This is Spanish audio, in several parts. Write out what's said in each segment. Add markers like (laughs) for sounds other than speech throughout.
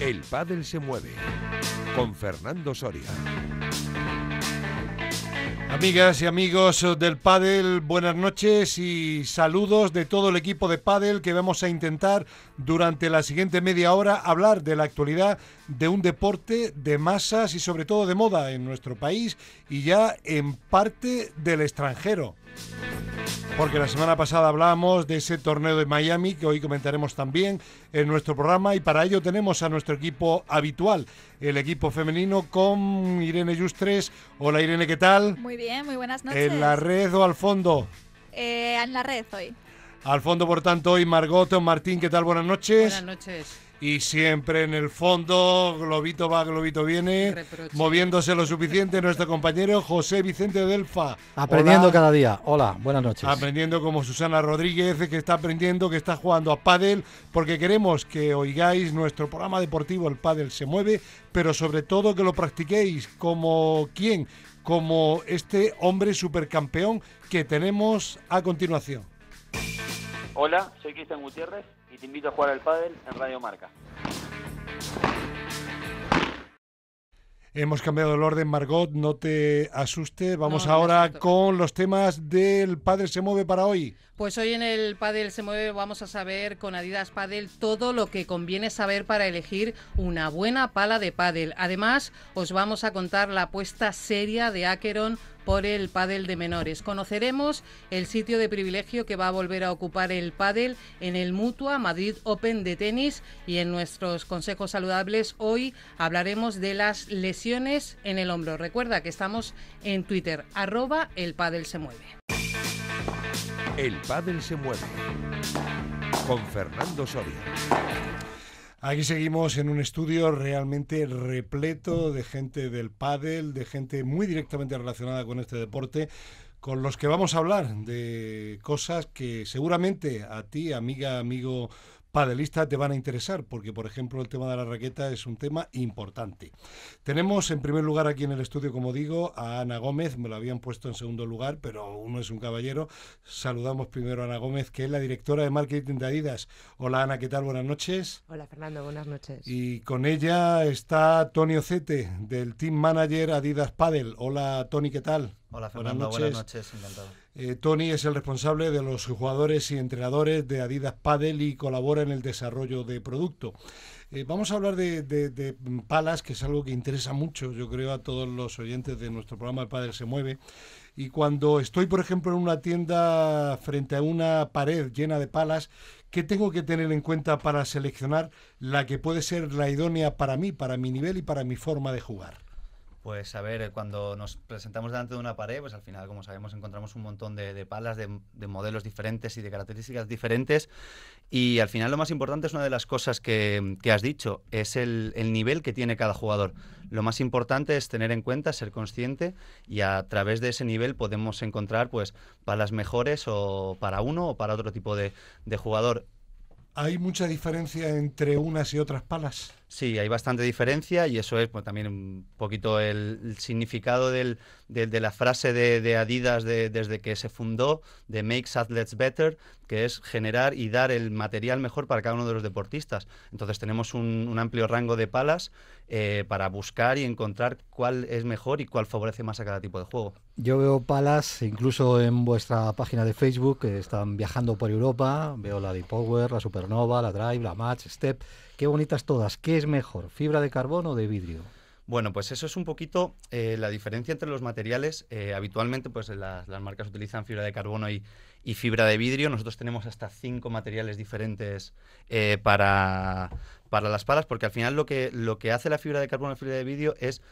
El pádel se mueve con Fernando Soria. Amigas y amigos del pádel, buenas noches y saludos de todo el equipo de pádel que vamos a intentar durante la siguiente media hora hablar de la actualidad de un deporte de masas y sobre todo de moda en nuestro país y ya en parte del extranjero. Porque la semana pasada hablábamos de ese torneo de Miami que hoy comentaremos también en nuestro programa y para ello tenemos a nuestro equipo habitual, el equipo femenino con Irene Justres Hola Irene, ¿qué tal? Muy bien, muy buenas noches. ¿En la red o al fondo? Eh, en la red hoy. Al fondo, por tanto, hoy Margot Martín, ¿qué tal? Buenas noches. Buenas noches y siempre en el fondo, globito va, globito viene, moviéndose lo suficiente nuestro compañero José Vicente Delfa. Aprendiendo cada día. Hola, buenas noches. Aprendiendo como Susana Rodríguez, que está aprendiendo, que está jugando a pádel, porque queremos que oigáis nuestro programa deportivo El Pádel se mueve, pero sobre todo que lo practiquéis como quién, como este hombre supercampeón que tenemos a continuación. Hola, soy Cristian Gutiérrez y te invito a jugar al pádel en Radio Marca. Hemos cambiado el orden, Margot, no te asustes. Vamos ahora con los temas del Pádel se mueve para hoy. Pues hoy en el Pádel se mueve vamos a saber con Adidas Padel todo lo que conviene saber para elegir una buena pala de pádel. Además, os vamos a contar la apuesta seria de Akeron por el pádel de menores. Conoceremos el sitio de privilegio que va a volver a ocupar el pádel en el Mutua Madrid Open de tenis y en nuestros consejos saludables hoy hablaremos de las lesiones en el hombro. Recuerda que estamos en Twitter arroba el pádel se mueve. El pádel se mueve con Fernando Soria. Aquí seguimos en un estudio realmente repleto de gente del pádel, de gente muy directamente relacionada con este deporte, con los que vamos a hablar de cosas que seguramente a ti, amiga, amigo padelistas te van a interesar, porque por ejemplo el tema de la raqueta es un tema importante. Tenemos en primer lugar aquí en el estudio, como digo, a Ana Gómez, me lo habían puesto en segundo lugar, pero uno es un caballero. Saludamos primero a Ana Gómez, que es la directora de marketing de Adidas. Hola Ana, ¿qué tal? Buenas noches. Hola Fernando, buenas noches. Y con ella está Tony Ocete, del team manager Adidas Padel. Hola Tony, ¿qué tal? Hola Fernando, buenas noches. Buenas noches encantado. Eh, Tony es el responsable de los jugadores y entrenadores de Adidas Padel y colabora en el desarrollo de producto. Eh, vamos a hablar de, palas, que es algo que interesa mucho, yo creo, a todos los oyentes de nuestro programa El Padel se mueve. Y cuando estoy, por ejemplo, en una tienda frente a una pared llena de palas, ¿qué tengo que tener en cuenta para seleccionar la que puede ser la idónea para mí, para mi nivel y para mi forma de jugar? Pues a ver, cuando nos presentamos delante de una pared, pues al final, como sabemos, encontramos un montón de, palas, de, modelos diferentes y de características diferentes. Y al final lo más importante es una de las cosas que, has dicho, es el, nivel que tiene cada jugador. Lo más importante es tener en cuenta, ser consciente y a través de ese nivel podemos encontrar pues palas mejores o para uno o para otro tipo de jugador. ¿Hay mucha diferencia entre unas y otras palas? Sí, hay bastante diferencia y eso es pues, también un poquito el, significado del, de la frase de, Adidas desde que se fundó, de Makes Athletes Better, que es generar y dar el material mejor para cada uno de los deportistas. Entonces tenemos un, amplio rango de palas eh, para buscar y encontrar cuál es mejor y cuál favorece más a cada tipo de juego. Yo veo palas incluso en vuestra página de Facebook, que están viajando por Europa, veo la de Power, la Supernova, la Drive, la Match, Step, qué bonitas todas, es mejor, fibra de carbono o de vidrio? Bueno, pues eso es un poquito eh, la diferencia entre los materiales. Eh, habitualmente, pues las, marcas utilizan fibra de carbono y, fibra de vidrio. Nosotros tenemos hasta cinco materiales diferentes eh, para, las palas, porque al final lo que, lo que hace la fibra de carbono y fibra de vidrio es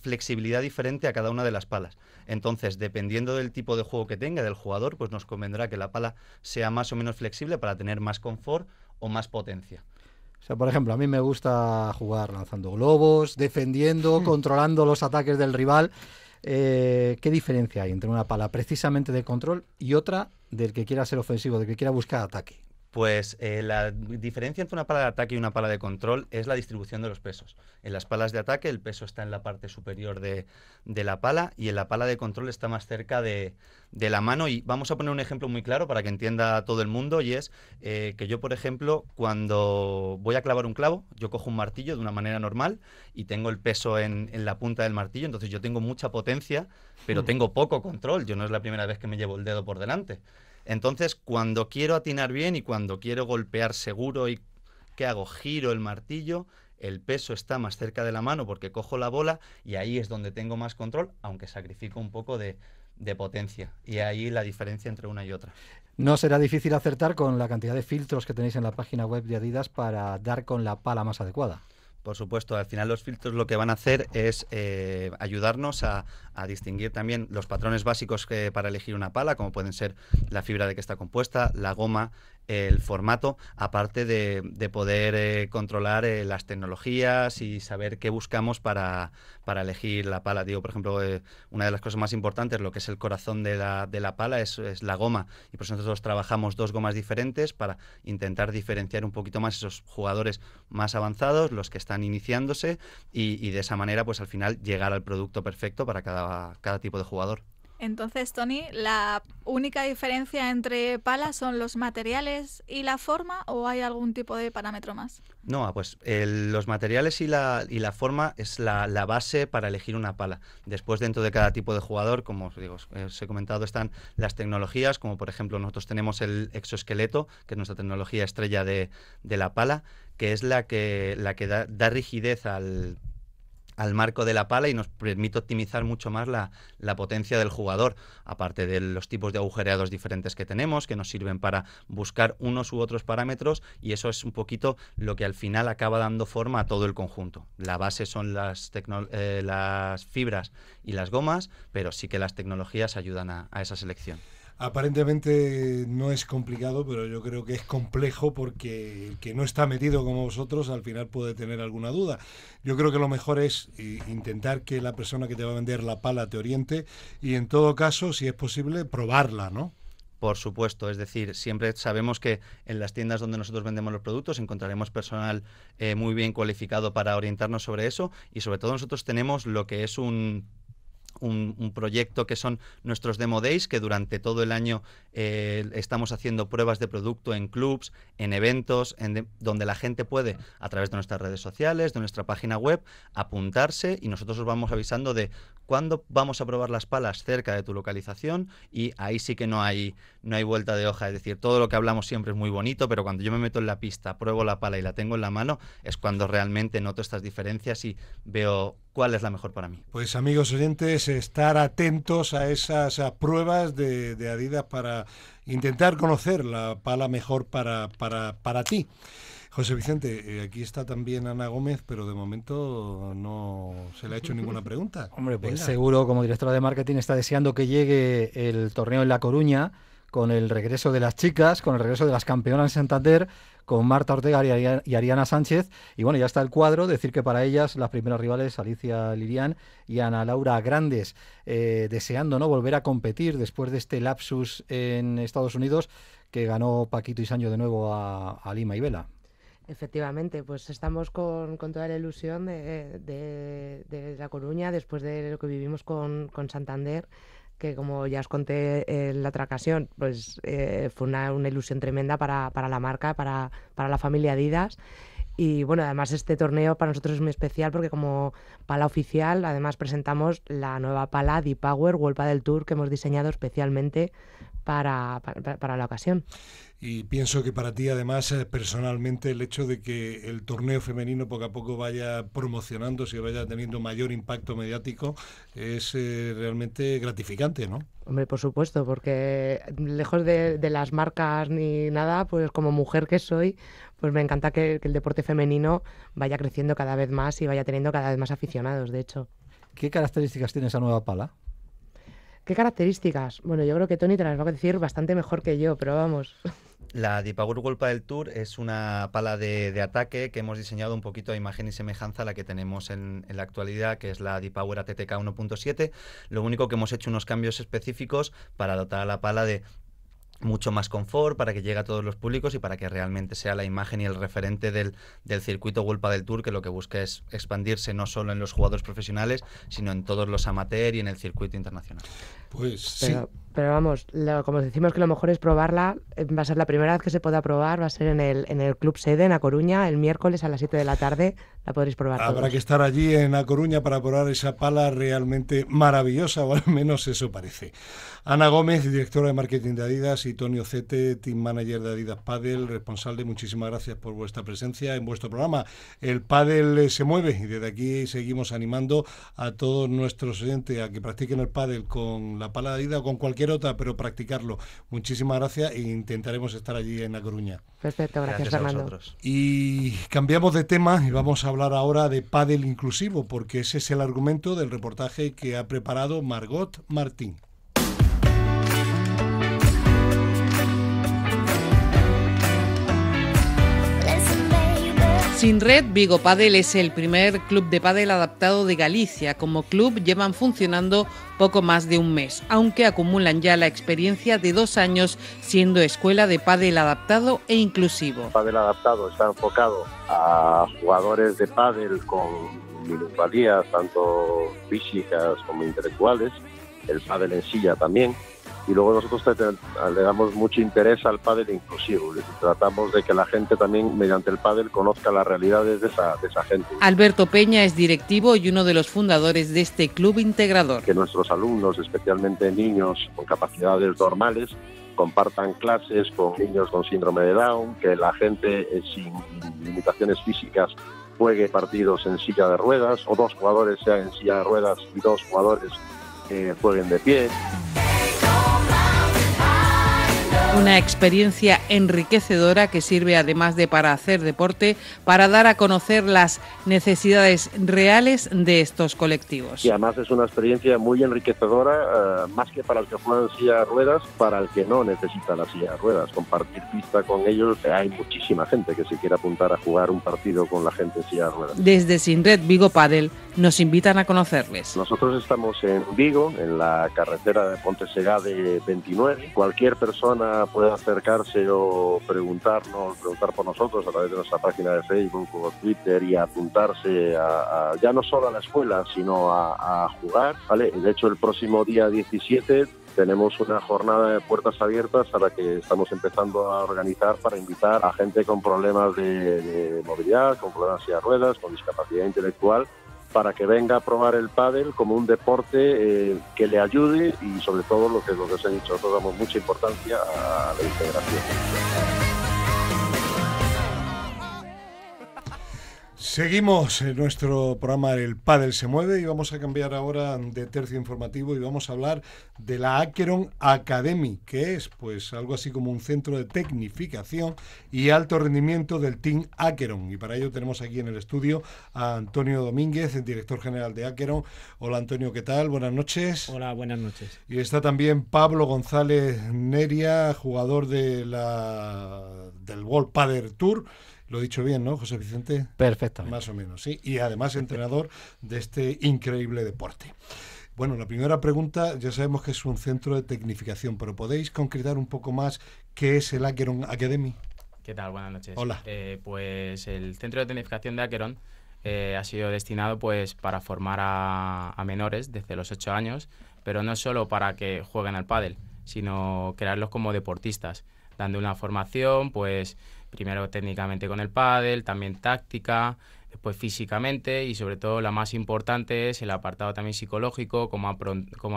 flexibilidad diferente a cada una de las palas. Entonces, dependiendo del tipo de juego que tenga, del jugador, pues nos convendrá que la pala sea más o menos flexible para tener más confort o más potencia. O sea, por ejemplo, a mí me gusta jugar lanzando globos, defendiendo, (laughs) controlando los ataques del rival. Eh, ¿Qué diferencia hay entre una pala precisamente de control y otra del que quiera ser ofensivo, del que quiera buscar ataque? Pues eh, la diferencia entre una pala de ataque y una pala de control es la distribución de los pesos. En las palas de ataque el peso está en la parte superior de, la pala y en la pala de control está más cerca de, la mano. Y vamos a poner un ejemplo muy claro para que entienda todo el mundo y es eh, que yo, por ejemplo, cuando voy a clavar un clavo, yo cojo un martillo de una manera normal y tengo el peso en la punta del martillo, entonces yo tengo mucha potencia, pero mm. tengo poco control. Yo no es la primera vez que me llevo el dedo por delante. Entonces, cuando quiero atinar bien y cuando quiero golpear seguro y ¿qué hago? Giro el martillo, el peso está más cerca de la mano porque cojo la bola y ahí es donde tengo más control, aunque sacrifico un poco de, de potencia. Y ahí la diferencia entre una y otra. No será difícil acertar con la cantidad de filtros que tenéis en la página web de Adidas para dar con la pala más adecuada. Por supuesto, al final los filtros lo que van a hacer es eh, ayudarnos a, a, distinguir también los patrones básicos que, para elegir una pala, como pueden ser la fibra de que está compuesta, la goma, el formato, aparte de, poder eh, controlar eh, las tecnologías y saber qué buscamos para, elegir la pala. Digo, por ejemplo, eh, una de las cosas más importantes, lo que es el corazón de la, pala, es, es, la goma. Y por eso nosotros trabajamos dos gomas diferentes para intentar diferenciar un poquito más esos jugadores más avanzados, los que están iniciándose, y, de esa manera, pues al final, llegar al producto perfecto para cada tipo de jugador. Entonces, Tony, ¿la única diferencia entre palas son los materiales y la forma o hay algún tipo de parámetro más? No, pues los materiales y la, y la forma es la, base para elegir una pala. Después, dentro de cada tipo de jugador, como os, digo, eh, os he comentado, están las tecnologías, como por ejemplo nosotros tenemos el exoesqueleto, que es nuestra tecnología estrella de, de la pala, que es la que, la que da rigidez al al marco de la pala y nos permite optimizar mucho más la, la potencia del jugador, aparte de los tipos de agujereados diferentes que tenemos, que nos sirven para buscar unos u otros parámetros y eso es un poquito lo que al final acaba dando forma a todo el conjunto. La base son las, eh, las fibras y las gomas, pero sí que las tecnologías ayudan a esa selección. Aparentemente no es complicado, pero yo creo que es complejo porque el que no está metido como vosotros al final puede tener alguna duda. Yo creo que lo mejor es eh, intentar que la persona que te va a vender la pala te oriente y en todo caso, si es posible, probarla, ¿no? Por supuesto, es decir, siempre sabemos que en las tiendas donde nosotros vendemos los productos encontraremos personal eh, muy bien cualificado para orientarnos sobre eso y sobre todo nosotros tenemos lo que es un un, proyecto que son nuestros Demo Days, que durante todo el año eh, estamos haciendo pruebas de producto en clubs, en eventos, en donde la gente puede, a través de nuestras redes sociales, de nuestra página web, apuntarse y nosotros os vamos avisando de cuándo vamos a probar las palas cerca de tu localización y ahí sí que no hay, no hay vuelta de hoja. Es decir, todo lo que hablamos siempre es muy bonito, pero cuando yo me meto en la pista, pruebo la pala y la tengo en la mano, es cuando realmente noto estas diferencias y veo cuál es la mejor para mí. Pues amigos oyentes, estar atentos a esas pruebas de, Adidas para intentar conocer la pala mejor para, para, ti. José Vicente, eh, aquí está también Ana Gómez, pero de momento no se le ha hecho ninguna pregunta. (laughs) Hombre, pues seguro como directora de marketing está deseando que llegue el torneo en La Coruña con el regreso de las chicas, con el regreso de las campeonas en Santander, con Marta Ortega y, Ariana Sánchez. Y bueno, ya está el cuadro, decir que para ellas las primeras rivales, Alicia Lirian y Ana Laura Grandes, eh, deseando no volver a competir después de este lapsus en Estados Unidos que ganó Paquito y de nuevo a, Lima y Vela. Efectivamente, pues estamos con, toda la ilusión de, La Coruña después de lo que vivimos con Santander que como ya os conté en la otra ocasión, pues eh, fue una, ilusión tremenda para, la marca, para, la familia Adidas. Y bueno, además este torneo para nosotros es muy especial porque como pala oficial, además presentamos la nueva pala Deep power World del Tour que hemos diseñado especialmente para, la ocasión. Y pienso que para ti, además, eh, personalmente, el hecho de que el torneo femenino poco a poco vaya promocionándose y vaya teniendo mayor impacto mediático es eh, realmente gratificante, ¿no? Hombre, por supuesto, porque lejos de, las marcas ni nada, pues como mujer que soy, pues me encanta que el deporte femenino vaya creciendo cada vez más y vaya teniendo cada vez más aficionados, de hecho. ¿Qué características tiene esa nueva pala? ¿Qué características? Bueno, yo creo que Tony te las va a decir bastante mejor que yo, pero vamos. La Dipagur Golpa del Tour es una pala de, ataque que hemos diseñado un poquito a imagen y semejanza a la que tenemos en, la actualidad, que es la Dipower ATTK 1.7. Lo único que hemos hecho unos cambios específicos para dotar a la pala de mucho más confort, para que llegue a todos los públicos y para que realmente sea la imagen y el referente del, del circuito Wolpa del Tour, que lo que busca es expandirse no solo en los jugadores profesionales, sino en todos los amateurs y en el circuito internacional. Pues sí pero vamos, como decimos que lo mejor es probarla, eh, va a ser la primera vez que se pueda probar, va a ser en el, en el Club Sede, en A Coruña, el miércoles a las 7 de la tarde, la podréis probar. Habrá que estar allí en A Coruña para probar esa pala realmente maravillosa, (laughs) o al menos eso parece. Ana Gómez, directora de marketing de Adidas, y Tony Cete, team manager de Adidas Padel, responsable, muchísimas gracias por vuestra presencia en vuestro programa. El Padel eh, se mueve y desde aquí seguimos animando a todos nuestros oyentes a que practiquen el Padel con la pala de Adidas o con cualquier pero practicarlo. Muchísimas gracias e intentaremos estar allí en La Coruña. Perfecto, gracias, gracias Fernando. Y cambiamos de tema y vamos a hablar ahora de pádel inclusivo, porque ese es el argumento del reportaje que ha preparado Margot Martín. Sin red, Vigo Padel es el primer club de padel adaptado de Galicia. Como club llevan funcionando poco más de un mes, aunque acumulan ya la experiencia de dos años siendo escuela de pádel adaptado e inclusivo. Pádel adaptado está enfocado a jugadores de padel con minusvalías, tanto físicas como intelectuales, el padel en silla también, y luego nosotros le damos mucho interés al pádel inclusivo. Tratamos de que la gente también, mediante el pádel, conozca las realidades de esa, gente. Alberto Peña es directivo y uno de los fundadores de este club integrador. Que nuestros alumnos, especialmente niños con capacidades normales, compartan clases con niños con síndrome de Down, que la gente eh, sin limitaciones físicas juegue partidos en silla de ruedas o dos jugadores sean en silla de ruedas y dos jugadores eh, jueguen de pie. Una experiencia enriquecedora que sirve además de para hacer deporte, para dar a conocer las necesidades reales de estos colectivos. Y además es una experiencia muy enriquecedora, eh, más que para el que juega en silla de ruedas, para el que no necesita la silla de ruedas. Compartir pista con ellos, eh, hay muchísima gente que se quiere apuntar a jugar un partido con la gente en silla de ruedas. Desde Sinred Vigo Padel nos invitan a conocerles. Nosotros estamos en Vigo, en la carretera de Segade 29. Cualquier persona puede acercarse o preguntarnos, preguntar por nosotros a través de nuestra página de Facebook o Twitter y apuntarse a, ya no solo a la escuela, sino a, jugar. ¿vale? De hecho, el próximo día 17 tenemos una jornada de puertas abiertas a la que estamos empezando a organizar para invitar a gente con problemas de, de movilidad, con problemas de ruedas, con discapacidad intelectual, para que venga a probar el pádel como un deporte eh, que le ayude y sobre todo lo que, lo que os he dicho, nosotros damos mucha importancia a la integración. Seguimos en nuestro programa El Padel se mueve y vamos a cambiar ahora de tercio informativo y vamos a hablar de la Acheron Academy, que es pues algo así como un centro de tecnificación y alto rendimiento del Team Acheron. Y para ello tenemos aquí en el estudio a Antonio Domínguez, el director general de Acheron. Hola Antonio, ¿qué tal? Buenas noches. Hola, buenas noches. Y está también Pablo González Neria, jugador de la, del World Padel Tour lo he dicho bien, ¿no, José Vicente? Perfectamente. Más o menos, sí. Y además entrenador de este increíble deporte. Bueno, la primera pregunta, ya sabemos que es un centro de tecnificación, pero ¿podéis concretar un poco más qué es el Acheron Academy? ¿Qué tal? Buenas noches. Hola. Eh, pues el centro de tecnificación de Acheron eh, ha sido destinado pues para formar a, menores desde los 8 años, pero no solo para que jueguen al pádel, sino crearlos como deportistas dando una formación, pues primero técnicamente con el pádel, también táctica, después físicamente y sobre todo la más importante es el apartado también psicológico, cómo,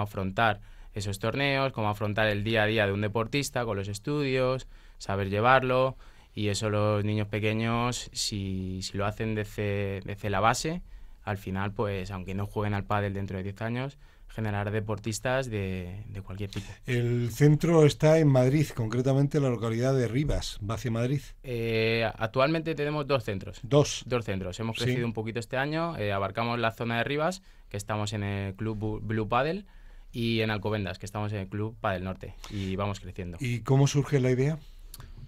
afrontar esos torneos, cómo afrontar el día a día de un deportista con los estudios, saber llevarlo y eso los niños pequeños si, lo hacen desde, desde la base, al final pues aunque no jueguen al pádel dentro de 10 años, generar deportistas de, cualquier tipo. El centro está en Madrid, concretamente en la localidad de Rivas, va hacia Madrid. Eh, actualmente tenemos dos centros. Dos. Dos centros. Hemos crecido un poquito este año. Eh, abarcamos la zona de Rivas, que estamos en el Club Blue Paddle, y en Alcobendas, que estamos en el Club Paddle Norte, y vamos creciendo. ¿Y cómo surge la idea?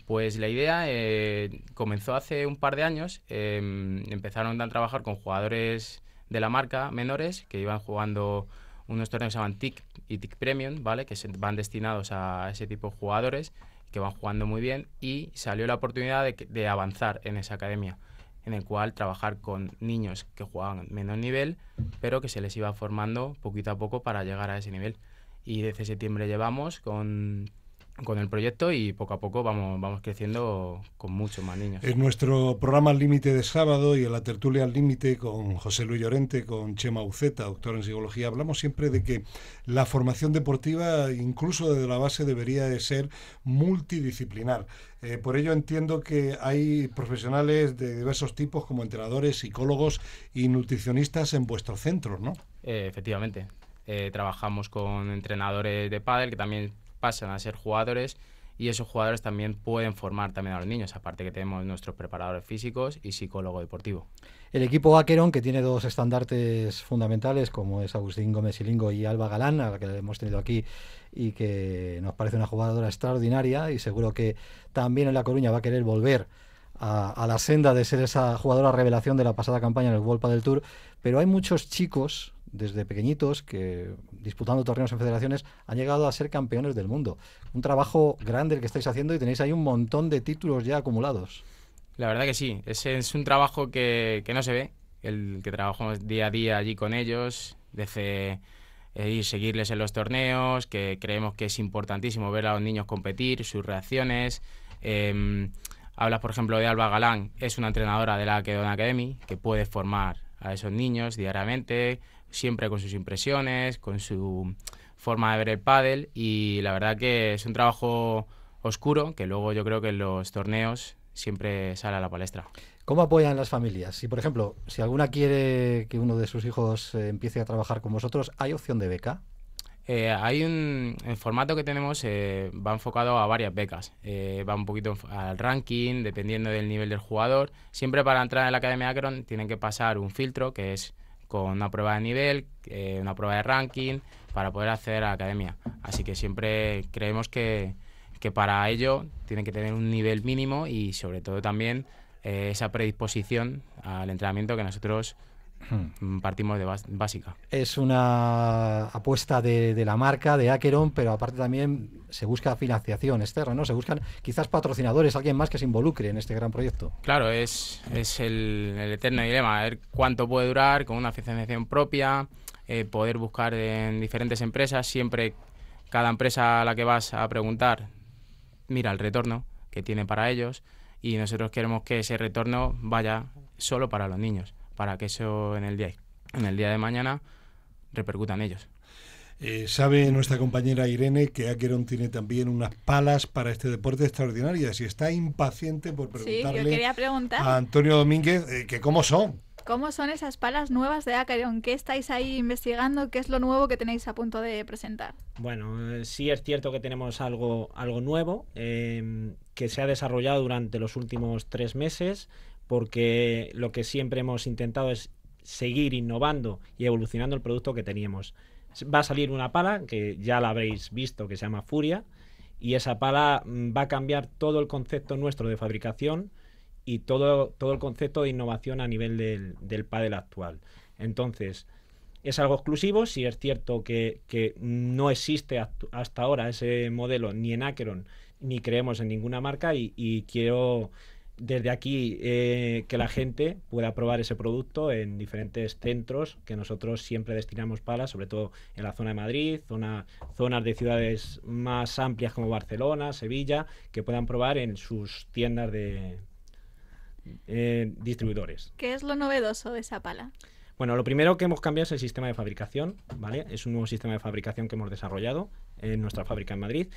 Pues la idea eh, comenzó hace un par de años. Em, empezaron a trabajar con jugadores de la marca menores que iban jugando unos torneos que se llaman TIC y TIC Premium, ¿vale? Que se van destinados a ese tipo de jugadores que van jugando muy bien y salió la oportunidad de, avanzar en esa academia en el cual trabajar con niños que jugaban menos nivel, pero que se les iba formando poquito a poco para llegar a ese nivel. Y desde septiembre llevamos con con el proyecto y poco a poco vamos, vamos creciendo con muchos más niños. En nuestro programa al límite de sábado y en la tertulia al límite con José Luis Llorente, con Chema Uceta, doctor en psicología, hablamos siempre de que la formación deportiva, incluso desde la base, debería de ser multidisciplinar. Eh, por ello entiendo que hay profesionales de diversos tipos como entrenadores, psicólogos y nutricionistas en vuestros centros, ¿no? Eh, efectivamente. Eh, trabajamos con entrenadores de pádel que también pasan a ser jugadores y esos jugadores también pueden formar también a los niños, aparte que tenemos nuestros preparadores físicos y psicólogo deportivo. El equipo Aquerón, que tiene dos estandartes fundamentales, como es Agustín Gómez y Alba Galán, a la que hemos tenido aquí y que nos parece una jugadora extraordinaria y seguro que también en La Coruña va a querer volver a, la senda de ser esa jugadora revelación de la pasada campaña en el World del Tour, pero hay muchos chicos desde pequeñitos que disputando torneos en federaciones han llegado a ser campeones del mundo. Un trabajo grande el que estáis haciendo y tenéis ahí un montón de títulos ya acumulados. La verdad que sí, ese es un trabajo que, no se ve, el que trabajamos día a día allí con ellos, desde eh, ir seguirles en los torneos, que creemos que es importantísimo ver a los niños competir, sus reacciones. Em, Hablas, por ejemplo, de Alba Galán, es una entrenadora de la Kedona Academy que puede formar a esos niños diariamente, siempre con sus impresiones, con su forma de ver el pádel y la verdad que es un trabajo oscuro que luego yo creo que en los torneos siempre sale a la palestra. ¿Cómo apoyan las familias? Si, por ejemplo, si alguna quiere que uno de sus hijos eh, empiece a trabajar con vosotros, ¿hay opción de beca? Eh, hay un el formato que tenemos eh, va enfocado a varias becas, eh, va un poquito al ranking, dependiendo del nivel del jugador. Siempre para entrar en la Academia Akron tienen que pasar un filtro que es con una prueba de nivel, una prueba de ranking, para poder acceder a la academia. Así que siempre creemos que, que para ello tienen que tener un nivel mínimo y sobre todo también esa predisposición al entrenamiento que nosotros Mm, partimos de básica. Es una apuesta de, la marca, de Akeron pero aparte también se busca financiación externa, ¿no? Se buscan quizás patrocinadores, alguien más que se involucre en este gran proyecto. Claro, es, el, eterno dilema, a ver cuánto puede durar con una financiación propia, eh, poder buscar en diferentes empresas, siempre cada empresa a la que vas a preguntar, mira el retorno que tiene para ellos y nosotros queremos que ese retorno vaya solo para los niños para que eso en el día, en el día de mañana repercutan ellos. Eh, sabe nuestra compañera Irene que Akeron tiene también unas palas para este deporte extraordinario. y está impaciente por preguntarle sí, yo preguntar. a Antonio Domínguez eh, cómo son. ¿Cómo son esas palas nuevas de Akeron? ¿Qué estáis ahí investigando? ¿Qué es lo nuevo que tenéis a punto de presentar? Bueno, eh, sí es cierto que tenemos algo, algo nuevo que se ha desarrollado durante los últimos tres meses porque lo que siempre hemos intentado es seguir innovando y evolucionando el producto que teníamos. Va a salir una pala, que ya la habréis visto, que se llama Furia, y esa pala mm, va a cambiar todo el concepto nuestro de fabricación y todo, todo el concepto de innovación a nivel del, del actual. Entonces, es algo exclusivo, si es cierto que, no existe hasta ahora ese modelo ni en Acheron, ni creemos en ninguna marca y quiero desde aquí eh, que la gente pueda probar ese producto en diferentes centros que nosotros siempre destinamos para, sobre todo en la zona de Madrid, zonas de ciudades más amplias como Barcelona, Sevilla, que puedan probar en sus tiendas de eh, distribuidores. ¿Qué es lo novedoso de esa pala? Bueno, lo primero que hemos cambiado es el sistema de fabricación, ¿vale? Es un nuevo sistema de fabricación que hemos desarrollado en nuestra fábrica en Madrid.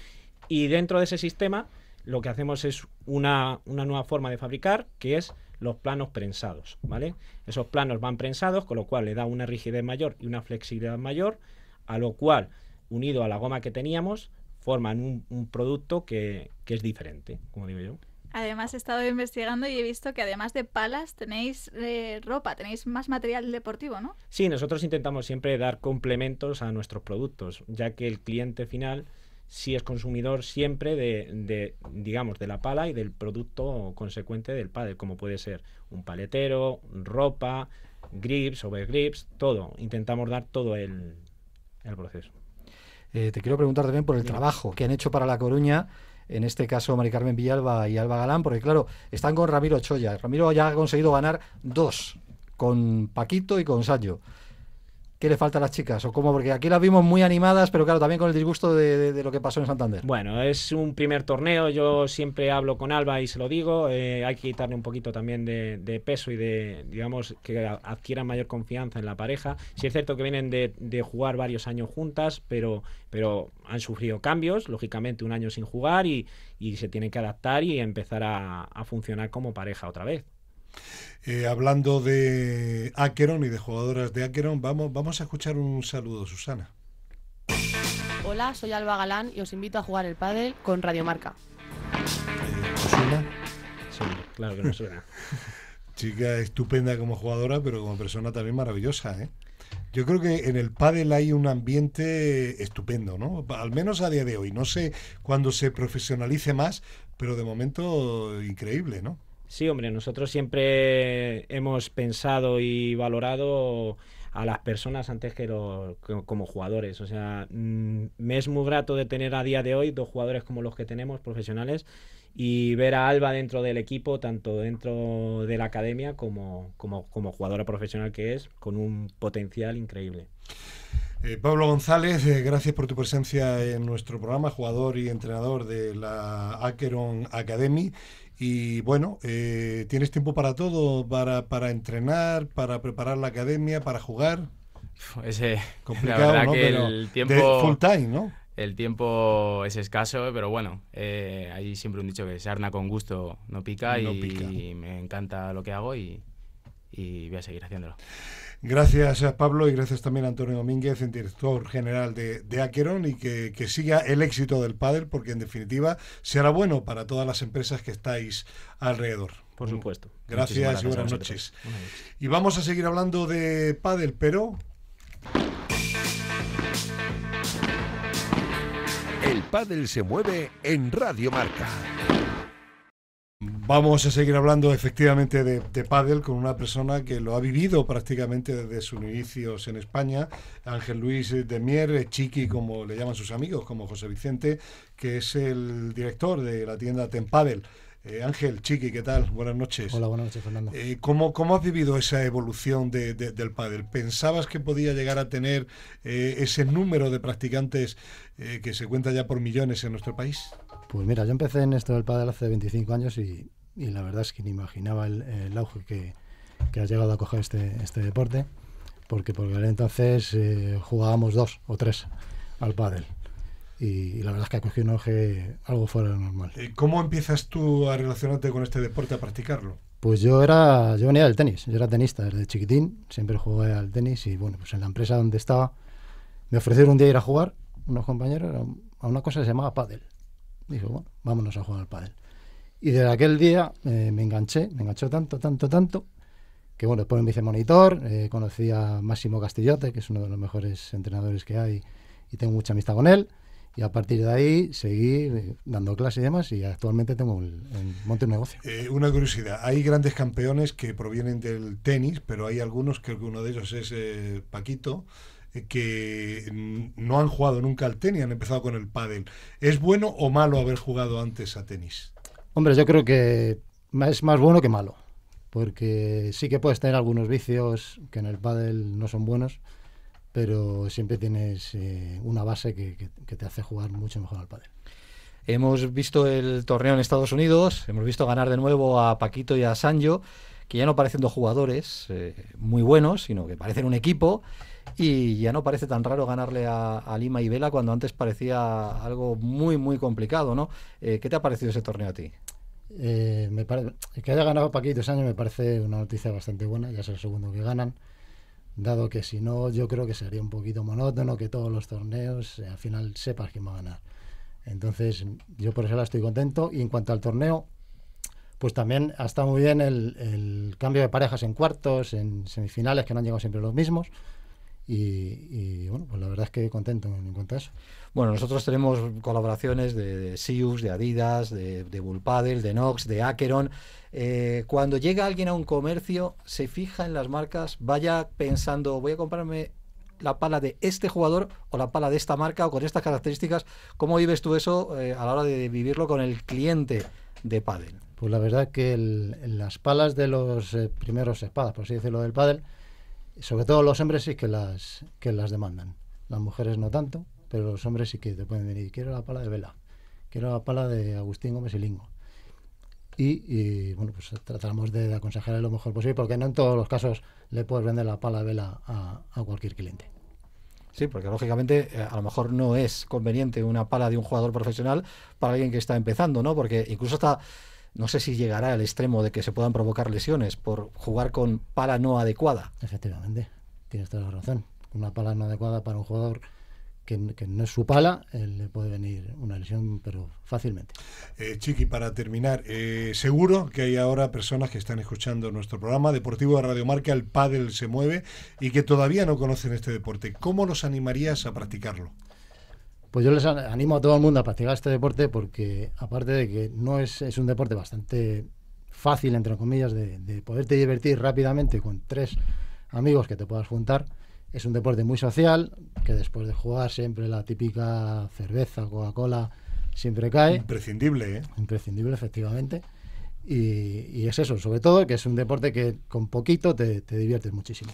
Y dentro de ese sistema lo que hacemos es una, nueva forma de fabricar, que es los planos prensados, ¿vale? Esos planos van prensados, con lo cual le da una rigidez mayor y una flexibilidad mayor, a lo cual, unido a la goma que teníamos, forman un, producto que, es diferente, como digo yo. Además, he estado investigando y he visto que además de palas tenéis eh, ropa, tenéis más material deportivo, ¿no? Sí, nosotros intentamos siempre dar complementos a nuestros productos, ya que el cliente final si es consumidor siempre de, digamos, de la pala y del producto consecuente del padre, como puede ser un paletero, ropa, grips, overgrips, todo. Intentamos dar todo el, proceso. Eh, te quiero preguntar también por el trabajo que han hecho para La Coruña en este caso Mari Carmen Villalba y Alba Galán, porque claro, están con Ramiro Choya. Ramiro ya ha conseguido ganar dos, con Paquito y con Sayo. ¿Qué le falta a las chicas? ¿O cómo? Porque aquí las vimos muy animadas, pero claro, también con el disgusto de, lo que pasó en Santander. Bueno, es un primer torneo. Yo siempre hablo con Alba y se lo digo. Eh, hay que quitarle un poquito también de, peso y de, digamos, que adquieran mayor confianza en la pareja. Sí es cierto que vienen de, jugar varios años juntas, pero, pero han sufrido cambios, lógicamente un año sin jugar y, se tienen que adaptar y empezar a funcionar como pareja otra vez. Eh, hablando de Akeron y de jugadoras de Akeron, vamos, vamos a escuchar un saludo, Susana. Hola, soy Alba Galán y os invito a jugar el pádel con Radiomarca. ¿Suena? claro que no suena. (laughs) Chica estupenda como jugadora, pero como persona también maravillosa, ¿eh? Yo creo que en el pádel hay un ambiente estupendo, ¿no? Al menos a día de hoy. No sé cuándo se profesionalice más, pero de momento increíble, ¿no? Sí, hombre, nosotros siempre hemos pensado y valorado a las personas antes que como jugadores. O sea, mm, me es muy grato de tener a día de hoy dos jugadores como los que tenemos, profesionales, y ver a Alba dentro del equipo, tanto dentro de la academia como, como, jugadora profesional que es, con un potencial increíble. Eh, Pablo González, eh, gracias por tu presencia en nuestro programa, jugador y entrenador de la Acheron Academy. Y bueno, eh, ¿tienes tiempo para todo? Para, para entrenar, para preparar la academia, para jugar. Ese, (laughs) la verdad que el tiempo... full time, ¿no? El tiempo es escaso, pero bueno, eh, hay siempre un dicho que se sarna con gusto no pica, y, pica. y me encanta lo que hago y voy a seguir haciéndolo. Gracias a eh, Pablo y gracias también a Antonio Domínguez, el director general de, de y que, siga el éxito del pádel, porque en definitiva será bueno para todas las empresas que estáis alrededor. Por supuesto. Gracias, y buenas noches. Y vamos a seguir hablando de pádel, pero... El pádel se mueve en Radio Marca. Vamos a seguir hablando efectivamente de, Padel con una persona que lo ha vivido prácticamente desde sus inicios en España, Ángel Luis de Mier, eh, Chiqui como le llaman sus amigos, como José Vicente, que es el director de la tienda Tempadel. Eh, Ángel, Chiqui, ¿qué tal? Buenas noches. Hola, buenas noches, Fernando. Eh, ¿cómo, has vivido esa evolución del pádel? ¿Pensabas que podía llegar a tener ese número de practicantes que se cuenta ya por millones en nuestro país? Pues mira, yo empecé en esto del pádel hace 25 años y, la verdad es que ni imaginaba el, auge que, que, ha llegado a coger este, este deporte, porque por el entonces eh, jugábamos dos o tres al pádel. Y, la verdad es que ha cogido un auge algo fuera de lo normal. Eh, ¿Cómo empiezas tú a relacionarte con este deporte, a practicarlo? Pues yo era, yo venía del tenis, yo era tenista desde chiquitín, siempre jugué al tenis y bueno, pues en la empresa donde estaba me ofrecieron un día ir a jugar unos compañeros a una cosa que se llamaba pádel. Dije, bueno, vámonos a jugar al pádel. Y desde aquel día eh, me enganché, me enganché tanto, tanto, tanto, que bueno, después me hice monitor, eh, conocí a Máximo Castillote, que es uno de los mejores entrenadores que hay, y tengo mucha amistad con él. Y a partir de ahí seguí eh, dando clases y demás y actualmente tengo un montón monte un negocio. una curiosidad, hay grandes campeones que provienen del tenis, pero hay algunos, creo que uno de ellos es Paquito, que no han jugado nunca al tenis, han empezado con el pádel. ¿Es bueno o malo haber jugado antes a tenis? Hombre, yo creo que es más bueno que malo, porque sí que puedes tener algunos vicios que en el pádel no son buenos, pero siempre tienes eh, una base que, te hace jugar mucho mejor al pádel. Hemos visto el torneo en Estados Unidos, hemos visto ganar de nuevo a Paquito y a Sanjo, que ya no parecen dos jugadores eh, muy buenos, sino que parecen un equipo y ya no parece tan raro ganarle a, Lima y Vela cuando antes parecía algo muy, muy complicado, ¿no? Eh, ¿Qué te ha parecido ese torneo a ti? Eh, que haya ganado Paquito años me parece una noticia bastante buena, ya es el segundo que ganan, dado que si no, yo creo que sería un poquito monótono que todos los torneos eh, al final sepas quién va a ganar. Entonces, yo por eso la estoy contento. Y en cuanto al torneo, pues también ha estado muy bien el cambio de parejas en cuartos, en semifinales, que no han llegado siempre los mismos. Y, bueno, pues la verdad es que contento en cuanto eso. Bueno, nosotros tenemos colaboraciones de, Sius, de Adidas, de, de Bullpadel, de Nox, de Acheron. Eh, cuando llega alguien a un comercio, se fija en las marcas, vaya pensando, voy a comprarme la pala de este jugador o la pala de esta marca o con estas características. ¿Cómo vives tú eso eh, a la hora de vivirlo con el cliente de pádel? Pues la verdad que las palas de los eh, primeros espadas, por así decirlo, del pádel, sobre todo los hombres sí que las, que las demandan. Las mujeres no tanto, pero los hombres sí que te pueden venir. Quiero la pala de Vela, quiero la pala de Agustín Gómez y Lingo. Y, bueno, pues tratamos de aconsejarle lo mejor posible, porque no en todos los casos le puedes vender la pala de vela a, a cualquier cliente. Sí, porque lógicamente eh, a lo mejor no es conveniente una pala de un jugador profesional para alguien que está empezando, ¿no? Porque incluso está no sé si llegará al extremo de que se puedan provocar lesiones por jugar con pala no adecuada. Efectivamente, tienes toda la razón. Una pala no adecuada para un jugador que, no es su pala, eh, le puede venir una lesión, pero fácilmente. Eh, Chiqui, para terminar, eh, seguro que hay ahora personas que están escuchando nuestro programa deportivo de Radio Marca, el pádel se mueve, y que todavía no conocen este deporte. ¿Cómo los animarías a practicarlo? Pues yo les animo a todo el mundo a practicar este deporte porque aparte de que no es, es un deporte bastante fácil, entre comillas, de, poderte divertir rápidamente con tres amigos que te puedas juntar, es un deporte muy social, que después de jugar siempre la típica cerveza, Coca-Cola, siempre cae. Imprescindible, ¿eh? Imprescindible, efectivamente. Y, y, es eso, sobre todo, que es un deporte que con poquito te, te diviertes muchísimo.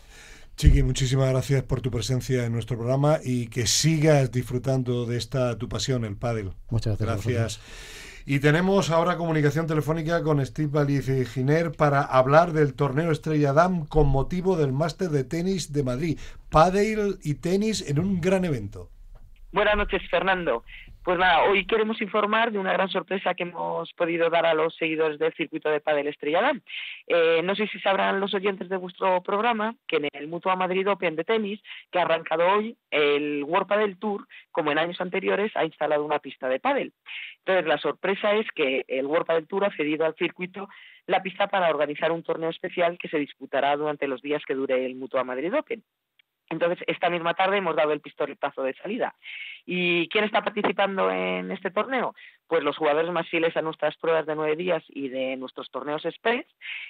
Chiqui, muchísimas gracias por tu presencia en nuestro programa y que sigas disfrutando de esta tu pasión, el pádel. Muchas gracias. Gracias. Y tenemos ahora comunicación telefónica con Steve y Giner para hablar del torneo Estrella Dam con motivo del Máster de Tenis de Madrid. Pádel y tenis en un gran evento. Buenas noches, Fernando. Pues nada, hoy queremos informar de una gran sorpresa que hemos podido dar a los seguidores del circuito de Padel Estrelladán. Eh, no sé si sabrán los oyentes de vuestro programa que en el Mutua Madrid Open de tenis, que ha arrancado hoy, el World Padel Tour, como en años anteriores, ha instalado una pista de pádel. Entonces, la sorpresa es que el World Padel Tour ha cedido al circuito la pista para organizar un torneo especial que se disputará durante los días que dure el Mutua Madrid Open. Entonces, esta misma tarde hemos dado el pistoletazo de salida. ¿Y quién está participando en este torneo? Pues los jugadores más fieles a nuestras pruebas de nueve días y de nuestros torneos express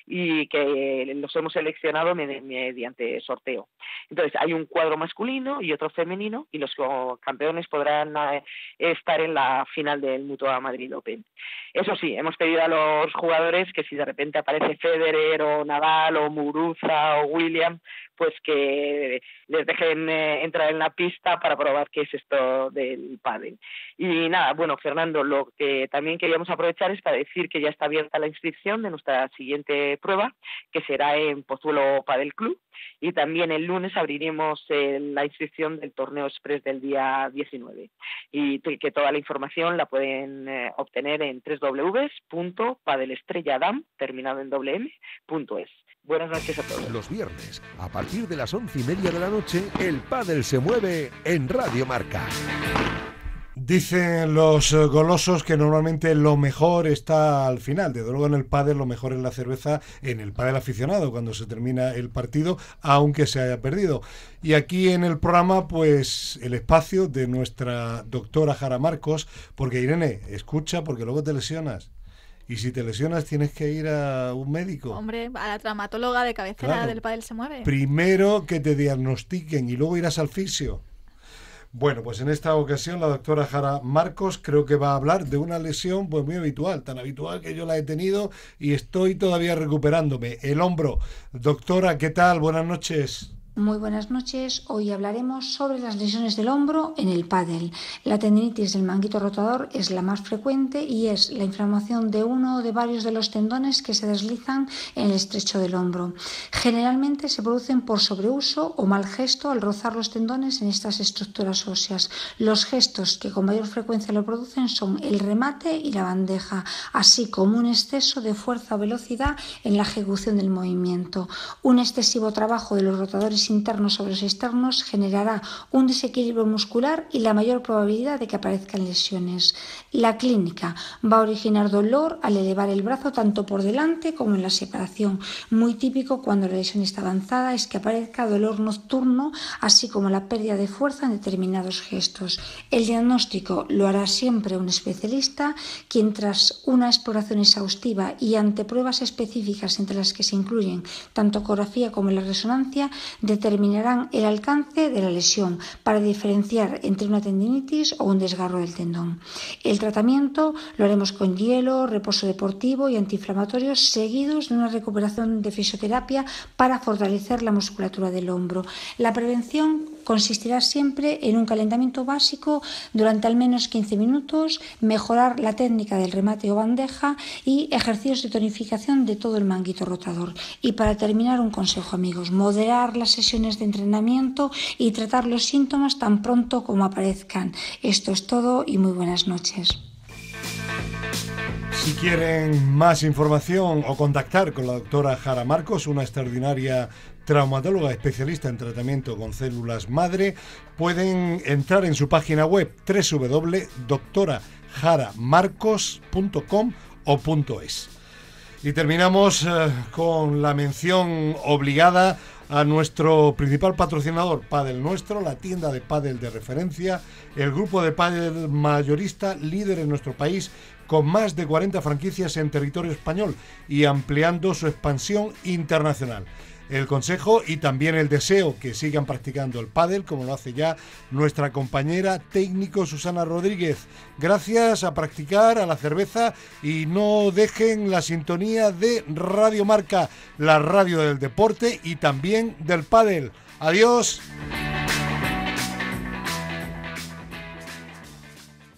y que los hemos seleccionado mediante sorteo. Entonces, hay un cuadro masculino y otro femenino y los campeones podrán eh, estar en la final del Mutua Madrid Open. Eso sí, hemos pedido a los jugadores que si de repente aparece Federer o Nadal o Muruza o William, pues que les dejen eh, entrar en la pista para probar qué es esto del pádel. Y nada, bueno, Fernando, lo que también queríamos aprovechar es para decir que ya está abierta la inscripción de nuestra siguiente prueba, que será en Pozuelo Padel Club. Y también el lunes abriremos eh, la inscripción del torneo express del día 19. Y que toda la información la pueden eh, obtener en www.padelestrelladam, terminado en W Buenas noches a todos. Los viernes, a partir de las once y media de la noche, el pádel se mueve en Radio Marca. Dicen los eh, golosos que normalmente lo mejor está al final. De luego en el pádel lo mejor es la cerveza en el pádel aficionado cuando se termina el partido, aunque se haya perdido. Y aquí en el programa, pues el espacio de nuestra doctora Jara Marcos, porque Irene, escucha porque luego te lesionas. Y si te lesionas, tienes que ir a un médico. Hombre, a la traumatóloga de cabecera del Padel Se Mueve. Primero que te diagnostiquen y luego irás al fisio. Bueno, pues en esta ocasión la doctora Jara Marcos creo que va a hablar de una lesión pues muy habitual, tan habitual que yo la he tenido y estoy todavía recuperándome. El hombro. Doctora, ¿qué tal? Buenas noches. Muy buenas noches. Hoy hablaremos sobre las lesiones del hombro en el pádel. La tendinitis del manguito rotador es la más frecuente y es la inflamación de uno o de varios de los tendones que se deslizan en el estrecho del hombro. Generalmente se producen por sobreuso o mal gesto al rozar los tendones en estas estructuras óseas. Los gestos que con mayor frecuencia lo producen son el remate y la bandeja, así como un exceso de fuerza o velocidad en la ejecución del movimiento. Un excesivo trabajo de los rotadores internos sobre los externos generará un desequilibrio muscular y la mayor probabilidad de que aparezcan lesiones. La clínica va a originar dolor al elevar el brazo tanto por delante como en la separación. Muy típico cuando la lesión está avanzada es que aparezca dolor nocturno, así como la pérdida de fuerza en determinados gestos. El diagnóstico lo hará siempre un especialista, quien tras una exploración exhaustiva y ante pruebas específicas entre las que se incluyen tanto ecografía como la resonancia, de determinarán el alcance de la lesión para diferenciar entre una tendinitis o un desgarro del tendón. El tratamiento lo haremos con hielo, reposo deportivo y antiinflamatorios seguidos de una recuperación de fisioterapia para fortalecer la musculatura del hombro. La prevención consistirá siempre en un calentamiento básico durante al menos 15 minutos, mejorar la técnica del remate o bandeja y ejercicios de tonificación de todo el manguito rotador. Y para terminar, un consejo amigos, moderar las sesiones de entrenamiento y tratar los síntomas tan pronto como aparezcan. Esto es todo y muy buenas noches. Si quieren más información o contactar con la doctora Jara Marcos, una extraordinaria traumatóloga especialista en tratamiento con células madre, pueden entrar en su página web www.doctorajaramarcos.com o .es. Y terminamos eh, con la mención obligada a nuestro principal patrocinador, Padel Nuestro, la tienda de Padel de referencia, el grupo de Padel mayorista líder en nuestro país con más de 40 franquicias en territorio español y ampliando su expansión internacional el consejo y también el deseo que sigan practicando el pádel, como lo hace ya nuestra compañera técnico Susana Rodríguez. Gracias a practicar, a la cerveza y no dejen la sintonía de Radio Marca, la radio del deporte y también del pádel. Adiós.